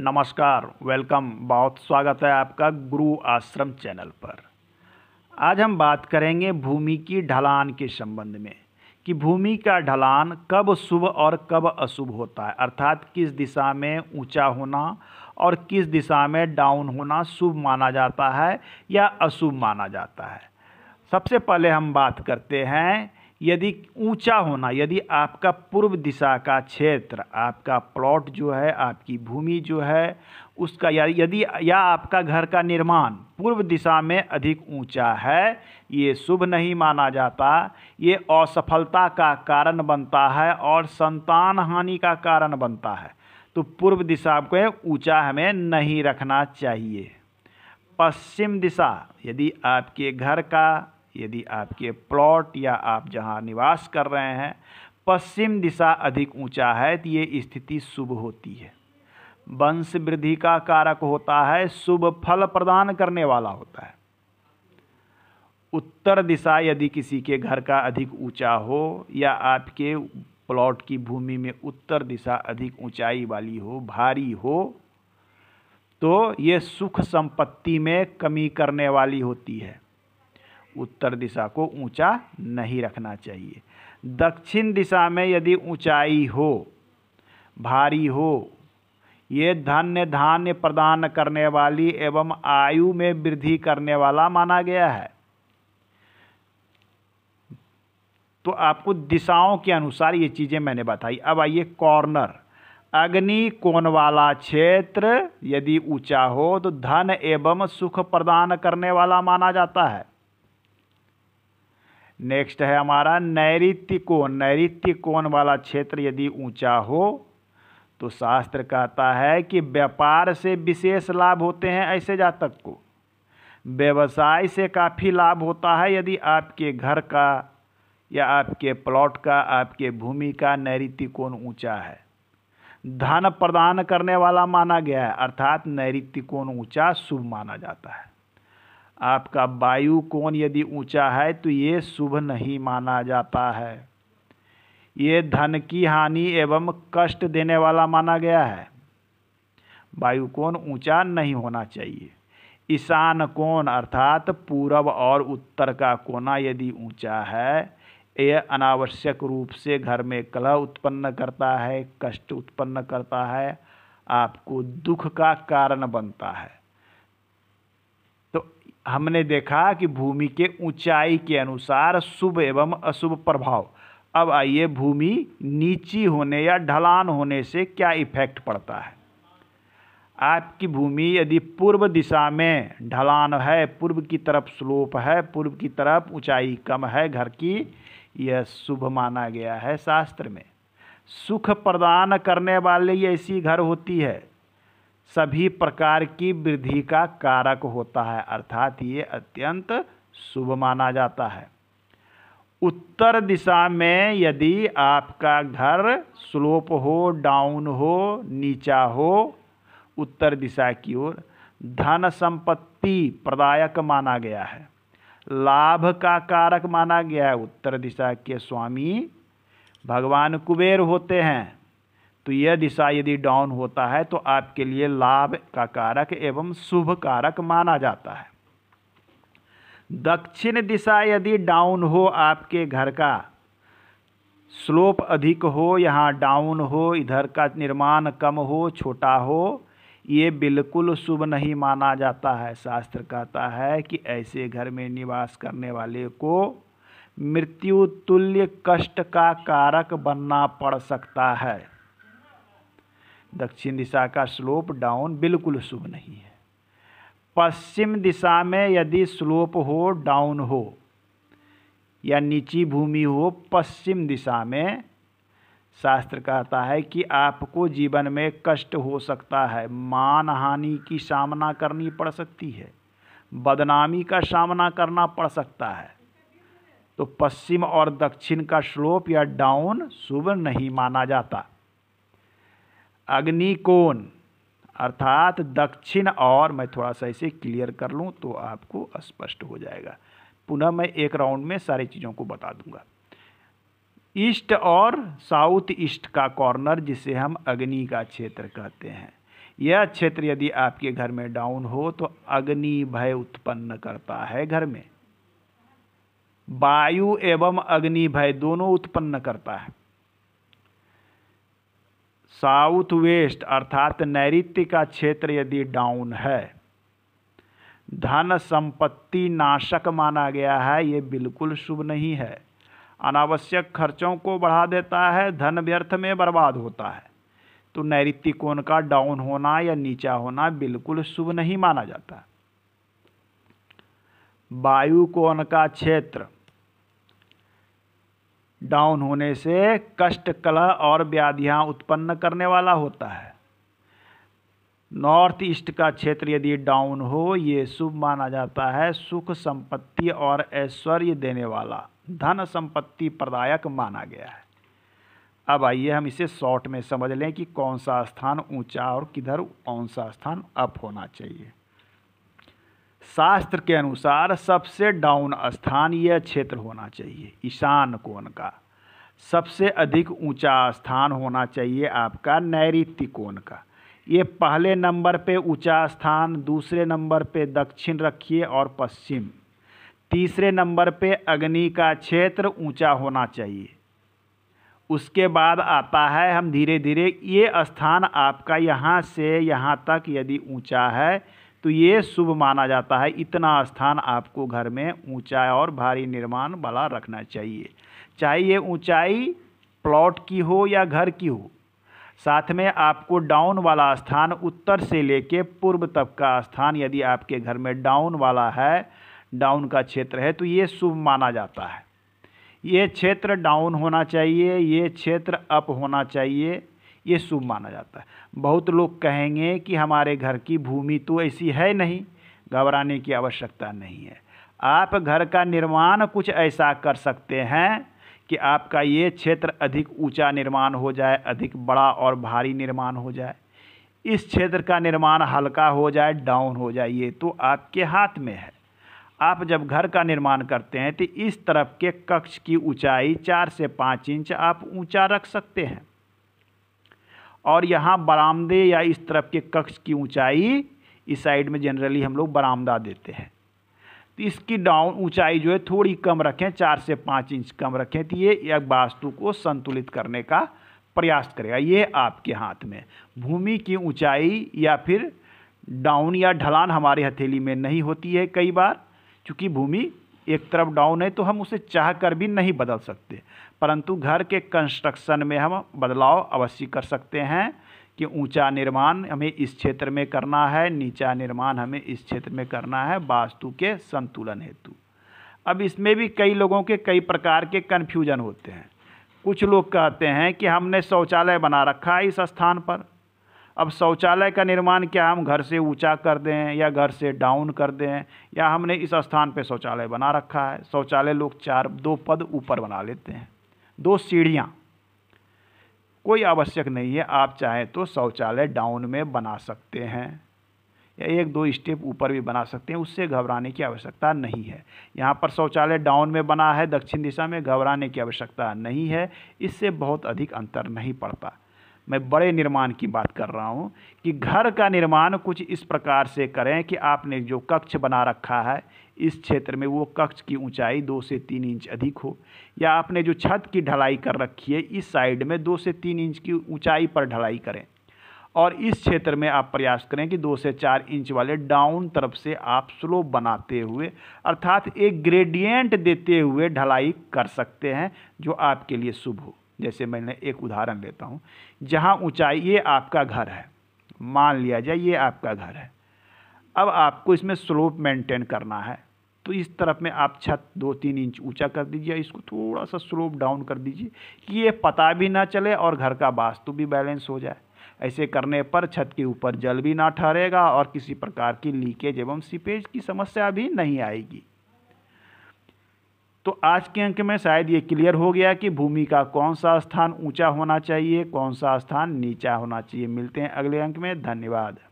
नमस्कार वेलकम बहुत स्वागत है आपका गुरु आश्रम चैनल पर आज हम बात करेंगे भूमि की ढलान के संबंध में कि भूमि का ढलान कब शुभ और कब अशुभ होता है अर्थात किस दिशा में ऊंचा होना और किस दिशा में डाउन होना शुभ माना जाता है या अशुभ माना जाता है सबसे पहले हम बात करते हैं यदि ऊंचा होना यदि आपका पूर्व दिशा का क्षेत्र आपका प्लॉट जो है आपकी भूमि जो है उसका या यदि या आपका घर का निर्माण पूर्व दिशा में अधिक ऊंचा है ये शुभ नहीं माना जाता ये असफलता का कारण बनता है और संतान हानि का कारण बनता है तो पूर्व दिशा को ऊंचा हमें नहीं रखना चाहिए पश्चिम दिशा यदि आपके घर का यदि आपके प्लॉट या आप जहाँ निवास कर रहे हैं पश्चिम दिशा अधिक ऊंचा है तो ये स्थिति शुभ होती है वंश वृद्धि का कारक होता है शुभ फल प्रदान करने वाला होता है उत्तर दिशा यदि किसी के घर का अधिक ऊंचा हो या आपके प्लॉट की भूमि में उत्तर दिशा अधिक ऊंचाई वाली हो भारी हो तो ये सुख संपत्ति में कमी करने वाली होती है उत्तर दिशा को ऊंचा नहीं रखना चाहिए दक्षिण दिशा में यदि ऊंचाई हो भारी हो ये धन्य धान्य प्रदान करने वाली एवं आयु में वृद्धि करने वाला माना गया है तो आपको दिशाओं के अनुसार ये चीज़ें मैंने बताई अब आइए कॉर्नर अग्नि कोण वाला क्षेत्र यदि ऊंचा हो तो धन एवं सुख प्रदान करने वाला माना जाता है नेक्स्ट है हमारा नैरित्य कोण नैरित्य कोण वाला क्षेत्र यदि ऊंचा हो तो शास्त्र कहता है कि व्यापार से विशेष लाभ होते हैं ऐसे जातक को व्यवसाय से काफ़ी लाभ होता है यदि आपके घर का या आपके प्लॉट का आपके भूमि का नैरित्य कोण ऊंचा है धन प्रदान करने वाला माना गया है अर्थात नैरित्य कोण ऊंचा शुभ माना जाता है आपका वायु कोण यदि ऊंचा है तो ये शुभ नहीं माना जाता है ये धन की हानि एवं कष्ट देने वाला माना गया है वायु कोण ऊंचा नहीं होना चाहिए ईशान कोण अर्थात पूरब और उत्तर का कोना यदि ऊंचा है यह अनावश्यक रूप से घर में कलह उत्पन्न करता है कष्ट उत्पन्न करता है आपको दुख का कारण बनता है हमने देखा कि भूमि के ऊंचाई के अनुसार शुभ एवं अशुभ प्रभाव अब आइए भूमि नीची होने या ढलान होने से क्या इफेक्ट पड़ता है आपकी भूमि यदि पूर्व दिशा में ढलान है पूर्व की तरफ स्लोप है पूर्व की तरफ ऊंचाई कम है घर की यह शुभ माना गया है शास्त्र में सुख प्रदान करने वाली ऐसी घर होती है सभी प्रकार की वृद्धि का कारक होता है अर्थात ये अत्यंत शुभ माना जाता है उत्तर दिशा में यदि आपका घर स्लोप हो डाउन हो नीचा हो उत्तर दिशा की ओर धन संपत्ति प्रदायक माना गया है लाभ का कारक माना गया है उत्तर दिशा के स्वामी भगवान कुबेर होते हैं तो यह दिशा यदि डाउन होता है तो आपके लिए लाभ का कारक एवं शुभ कारक माना जाता है दक्षिण दिशा यदि डाउन हो आपके घर का स्लोप अधिक हो यहाँ डाउन हो इधर का निर्माण कम हो छोटा हो ये बिल्कुल शुभ नहीं माना जाता है शास्त्र कहता है कि ऐसे घर में निवास करने वाले को मृत्यु तुल्य कष्ट का कारक बनना पड़ सकता है दक्षिण दिशा का स्लोप डाउन बिल्कुल शुभ नहीं है पश्चिम दिशा में यदि स्लोप हो डाउन हो या नीची भूमि हो पश्चिम दिशा में शास्त्र कहता है कि आपको जीवन में कष्ट हो सकता है मान हानि की सामना करनी पड़ सकती है बदनामी का सामना करना पड़ सकता है तो पश्चिम और दक्षिण का स्लोप या डाउन शुभ नहीं माना जाता अग्निकोण अर्थात दक्षिण और मैं थोड़ा सा इसे क्लियर कर लूँ तो आपको स्पष्ट हो जाएगा पुनः मैं एक राउंड में सारी चीज़ों को बता दूंगा ईस्ट और साउथ ईस्ट का कॉर्नर जिसे हम अग्नि का क्षेत्र कहते हैं यह क्षेत्र यदि आपके घर में डाउन हो तो अग्नि भय उत्पन्न करता है घर में वायु एवं अग्नि भय दोनों उत्पन्न करता है साउथ वेस्ट अर्थात नैऋत्य का क्षेत्र यदि डाउन है धन संपत्ति नाशक माना गया है ये बिल्कुल शुभ नहीं है अनावश्यक खर्चों को बढ़ा देता है धन व्यर्थ में बर्बाद होता है तो नैऋत्य कोण का डाउन होना या नीचा होना बिल्कुल शुभ नहीं माना जाता वायु कोण का क्षेत्र डाउन होने से कष्ट कलह और व्याधियाँ उत्पन्न करने वाला होता है नॉर्थ ईस्ट का क्षेत्र यदि डाउन हो ये शुभ माना जाता है सुख संपत्ति और ऐश्वर्य देने वाला धन संपत्ति प्रदायक माना गया है अब आइए हम इसे शॉर्ट में समझ लें कि कौन सा स्थान ऊंचा और किधर कौन सा स्थान अप होना चाहिए शास्त्र के अनुसार सबसे डाउन स्थान यह क्षेत्र होना चाहिए ईशान कोण का सबसे अधिक ऊंचा स्थान होना चाहिए आपका नैऋत्य कोण का ये पहले नंबर पे ऊंचा स्थान दूसरे नंबर पे दक्षिण रखिए और पश्चिम तीसरे नंबर पे अग्नि का क्षेत्र ऊंचा होना चाहिए उसके बाद आता है हम धीरे धीरे ये स्थान आपका यहाँ से यहाँ तक यदि ऊंचा है तो ये शुभ माना जाता है इतना स्थान आपको घर में ऊंचा और भारी निर्माण वाला रखना चाहिए चाहे ये ऊंचाई प्लॉट की हो या घर की हो साथ में आपको डाउन वाला स्थान उत्तर से लेके पूर्व तक का स्थान यदि आपके घर में डाउन वाला है डाउन का क्षेत्र है तो ये शुभ माना जाता है ये क्षेत्र डाउन होना चाहिए ये क्षेत्र अप होना चाहिए ये शुभ माना जाता है बहुत लोग कहेंगे कि हमारे घर की भूमि तो ऐसी है नहीं घबराने की आवश्यकता नहीं है आप घर का निर्माण कुछ ऐसा कर सकते हैं कि आपका ये क्षेत्र अधिक ऊंचा निर्माण हो जाए अधिक बड़ा और भारी निर्माण हो जाए इस क्षेत्र का निर्माण हल्का हो जाए डाउन हो जाए ये तो आपके हाथ में है आप जब घर का निर्माण करते हैं तो इस तरफ के कक्ष की ऊंचाई चार से पाँच इंच आप ऊंचा रख सकते हैं और यहाँ बरामदे या इस तरफ के कक्ष की ऊंचाई इस साइड में जनरली हम लोग बरामदा देते हैं तो इसकी डाउन ऊंचाई जो है थोड़ी कम रखें चार से पाँच इंच कम रखें तो ये एक वास्तु को संतुलित करने का प्रयास करेगा ये आपके हाथ में भूमि की ऊंचाई या फिर डाउन या ढलान हमारे हथेली में नहीं होती है कई बार क्योंकि भूमि एक तरफ डाउन है तो हम उसे चाह कर भी नहीं बदल सकते परंतु घर के कंस्ट्रक्शन में हम बदलाव अवश्य कर सकते हैं कि ऊंचा निर्माण हमें इस क्षेत्र में करना है नीचा निर्माण हमें इस क्षेत्र में करना है वास्तु के संतुलन हेतु अब इसमें भी कई लोगों के कई प्रकार के कन्फ्यूजन होते हैं कुछ लोग कहते हैं कि हमने शौचालय बना रखा है इस स्थान पर अब शौचालय का निर्माण क्या हम घर से ऊंचा कर दें या घर से डाउन कर दें या हमने इस स्थान पर शौचालय बना रखा है शौचालय लोग चार दो पद ऊपर बना लेते हैं दो सीढ़ियाँ कोई आवश्यक नहीं है आप चाहें तो शौचालय डाउन में बना सकते हैं या एक दो स्टेप ऊपर भी बना सकते हैं उससे घबराने की आवश्यकता नहीं है यहाँ पर शौचालय डाउन में बना है दक्षिण दिशा में घबराने की आवश्यकता नहीं है इससे बहुत अधिक अंतर नहीं पड़ता मैं बड़े निर्माण की बात कर रहा हूँ कि घर का निर्माण कुछ इस प्रकार से करें कि आपने जो कक्ष बना रखा है इस क्षेत्र में वो कक्ष की ऊंचाई दो से तीन इंच अधिक हो या आपने जो छत की ढलाई कर रखी है इस साइड में दो से तीन इंच की ऊंचाई पर ढलाई करें और इस क्षेत्र में आप प्रयास करें कि दो से चार इंच वाले डाउन तरफ से आप स्लोप बनाते हुए अर्थात एक ग्रेडियंट देते हुए ढलाई कर सकते हैं जो आपके लिए शुभ हो जैसे मैंने एक उदाहरण लेता हूँ जहाँ ऊँचाई ये आपका घर है मान लिया जाए ये आपका घर है अब आपको इसमें स्लोप मेंटेन करना है तो इस तरफ में आप छत दो तीन इंच ऊंचा कर दीजिए इसको थोड़ा सा स्लोप डाउन कर दीजिए कि ये पता भी ना चले और घर का वास्तु भी बैलेंस हो जाए ऐसे करने पर छत के ऊपर जल भी ना ठहरेगा और किसी प्रकार की लीकेज एवं सीपेज की समस्या भी नहीं आएगी तो आज के अंक में शायद ये क्लियर हो गया कि भूमि का कौन सा स्थान ऊंचा होना चाहिए कौन सा स्थान नीचा होना चाहिए मिलते हैं अगले अंक में धन्यवाद